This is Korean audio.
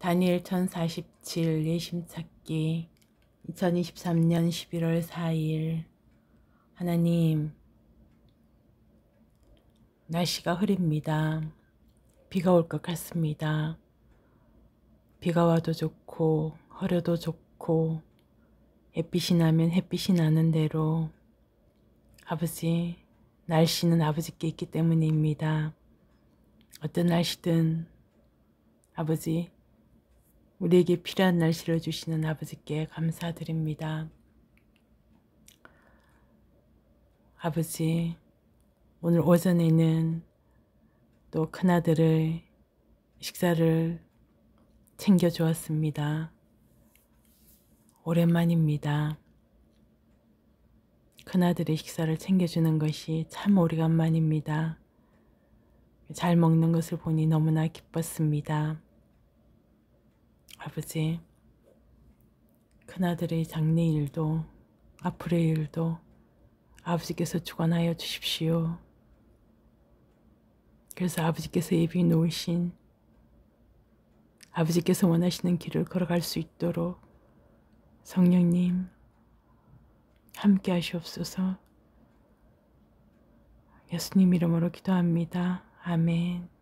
다니엘 1047 예심 찾기 2023년 11월 4일 하나님 날씨가 흐립니다. 비가 올 것 같습니다. 비가 와도 좋고 흐려도 좋고 햇빛이 나면 햇빛이 나는 대로 아버지 날씨는 아버지께 있기 때문입니다. 어떤 날씨든 아버지 우리에게 필요한 날 실어주시는 아버지께 감사드립니다. 아버지, 오늘 오전에는 또 큰아들을 식사를 챙겨주었습니다. 오랜만입니다. 큰아들의 식사를 챙겨주는 것이 참 오래간만입니다. 잘 먹는 것을 보니 너무나 기뻤습니다. 아버지, 큰아들의 장례 일도 앞으로의 일도 아버지께서 주관하여 주십시오. 그래서 아버지께서 예비 놓으신 아버지께서 원하시는 길을 걸어갈 수 있도록 성령님 함께 하시옵소서 예수님 이름으로 기도합니다. 아멘